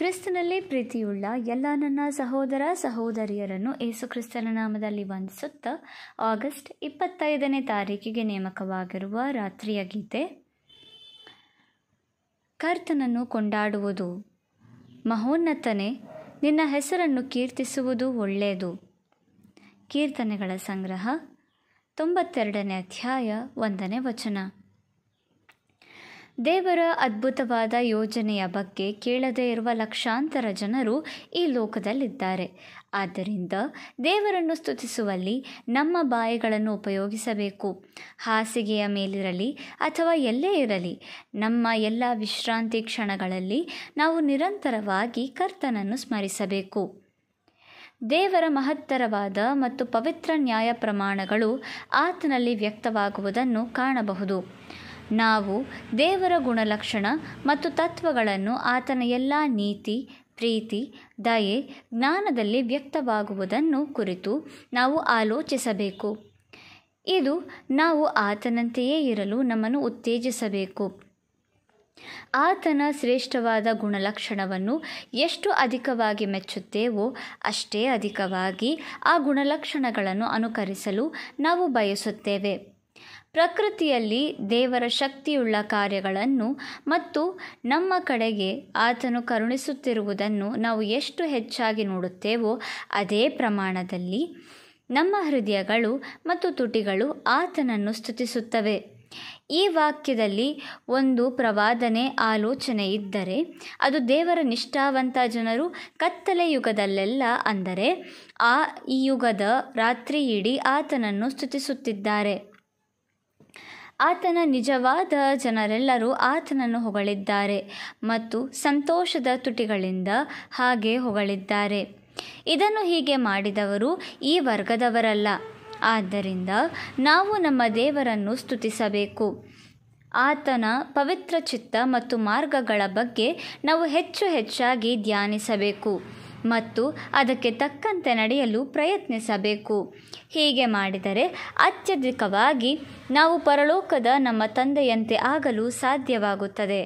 ಕ್ರಿಸ್ತನಲ್ಲಿ ಪ್ರೀತಿಯುಳ್ಳ ಎಲ್ಲ ನನ್ನ ಸಹೋದರ ಸಹೋದರಿಯರನ್ನು ಏಸು ಕ್ರಿಸ್ತನ ನಾಮದಲ್ಲಿ ವಂದಿಸುತ್ತ ಆಗಸ್ಟ್ ಇಪ್ಪತ್ತೈದನೇ ತಾರೀಕಿಗೆ ನೇಮಕವಾಗಿರುವ ರಾತ್ರಿಯ ಗೀತೆ ಕರ್ತನನ್ನು ಕೊಂಡಾಡುವುದು ಮಹೋನ್ನತನೆ ನಿನ್ನ ಹೆಸರನ್ನು ಕೀರ್ತಿಸುವುದು ಒಳ್ಳೆಯದು ಕೀರ್ತನೆಗಳ ಸಂಗ್ರಹ ತೊಂಬತ್ತೆರಡನೇ ಅಧ್ಯಾಯ ಒಂದನೇ ವಚನ ದೇವರ ಅದ್ಭುತವಾದ ಯೋಜನೆಯ ಬಗ್ಗೆ ಕೇಳದೇ ಇರುವ ಲಕ್ಷಾಂತರ ಜನರು ಈ ಲೋಕದಲ್ಲಿದ್ದಾರೆ ಆದ್ದರಿಂದ ದೇವರನ್ನು ಸ್ತುತಿಸುವಲ್ಲಿ ನಮ್ಮ ಬಾಯಿಗಳನ್ನು ಉಪಯೋಗಿಸಬೇಕು ಹಾಸಿಗೆಯ ಮೇಲಿರಲಿ ಅಥವಾ ಎಲ್ಲೇ ಇರಲಿ ನಮ್ಮ ಎಲ್ಲ ವಿಶ್ರಾಂತಿ ಕ್ಷಣಗಳಲ್ಲಿ ನಾವು ನಿರಂತರವಾಗಿ ಕರ್ತನನ್ನು ಸ್ಮರಿಸಬೇಕು ದೇವರ ಮಹತ್ತರವಾದ ಮತ್ತು ಪವಿತ್ರ ನ್ಯಾಯ ಪ್ರಮಾಣಗಳು ಆತನಲ್ಲಿ ವ್ಯಕ್ತವಾಗುವುದನ್ನು ಕಾಣಬಹುದು ನಾವು ದೇವರ ಗುಣಲಕ್ಷಣ ಮತ್ತು ತತ್ವಗಳನ್ನು ಆತನ ಎಲ್ಲ ನೀತಿ ಪ್ರೀತಿ ದಯೆ ಜ್ಞಾನದಲ್ಲಿ ವ್ಯಕ್ತವಾಗುವುದನ್ನು ಕುರಿತು ನಾವು ಆಲೋಚಿಸಬೇಕು ಇದು ನಾವು ಆತನಂತೆಯೇ ಇರಲು ನಮ್ಮನ್ನು ಉತ್ತೇಜಿಸಬೇಕು ಆತನ ಶ್ರೇಷ್ಠವಾದ ಗುಣಲಕ್ಷಣವನ್ನು ಎಷ್ಟು ಅಧಿಕವಾಗಿ ಮೆಚ್ಚುತ್ತೇವೋ ಅಷ್ಟೇ ಅಧಿಕವಾಗಿ ಆ ಗುಣಲಕ್ಷಣಗಳನ್ನು ಅನುಕರಿಸಲು ನಾವು ಬಯಸುತ್ತೇವೆ ಪ್ರಕೃತಿಯಲ್ಲಿ ದೇವರ ಶಕ್ತಿಯುಳ್ಳ ಕಾರ್ಯಗಳನ್ನು ಮತ್ತು ನಮ್ಮ ಕಡೆಗೆ ಆತನು ಕರುಣಿಸುತ್ತಿರುವುದನ್ನು ನಾವು ಎಷ್ಟು ಹೆಚ್ಚಾಗಿ ನೋಡುತ್ತೇವೋ ಅದೇ ಪ್ರಮಾಣದಲ್ಲಿ ನಮ್ಮ ಹೃದಯಗಳು ಮತ್ತು ತುಟಿಗಳು ಆತನನ್ನು ಸ್ತುತಿಸುತ್ತವೆ ಈ ವಾಕ್ಯದಲ್ಲಿ ಒಂದು ಪ್ರವಾದನೆ ಆಲೋಚನೆ ಇದ್ದರೆ ಅದು ದೇವರ ನಿಷ್ಠಾವಂತ ಜನರು ಕತ್ತಲೆ ಯುಗದಲ್ಲೆಲ್ಲ ಅಂದರೆ ಆ ಈ ಯುಗದ ರಾತ್ರಿಯಿಡೀ ಆತನನ್ನು ಸ್ತುತಿಸುತ್ತಿದ್ದಾರೆ ಆತನ ನಿಜವಾದ ಜನರೆಲ್ಲರೂ ಆತನನ್ನು ಹೊಗಳಿದ್ದಾರೆ ಮತ್ತು ಸಂತೋಷದ ತುಟಿಗಳಿಂದ ಹಾಗೆ ಹೊಗಳಿದ್ದಾರೆ ಇದನ್ನು ಹೀಗೆ ಮಾಡಿದವರು ಈ ವರ್ಗದವರಲ್ಲ ಆದ್ದರಿಂದ ನಾವು ನಮ್ಮ ದೇವರನ್ನು ಸ್ತುತಿಸಬೇಕು ಆತನ ಪವಿತ್ರ ಚಿತ್ತ ಮತ್ತು ಮಾರ್ಗಗಳ ಬಗ್ಗೆ ನಾವು ಹೆಚ್ಚು ಹೆಚ್ಚಾಗಿ ಧ್ಯಾನಿಸಬೇಕು ಮತ್ತು ಅದಕ್ಕೆ ತಕ್ಕಂತೆ ನಡೆಯಲು ಪ್ರಯತ್ನಿಸಬೇಕು ಹೀಗೆ ಮಾಡಿದರೆ ಅತ್ಯಧಿಕವಾಗಿ ನಾವು ಪರಲೋಕದ ನಮ್ಮ ತಂದೆಯಂತೆ ಆಗಲು ಸಾಧ್ಯವಾಗುತ್ತದೆ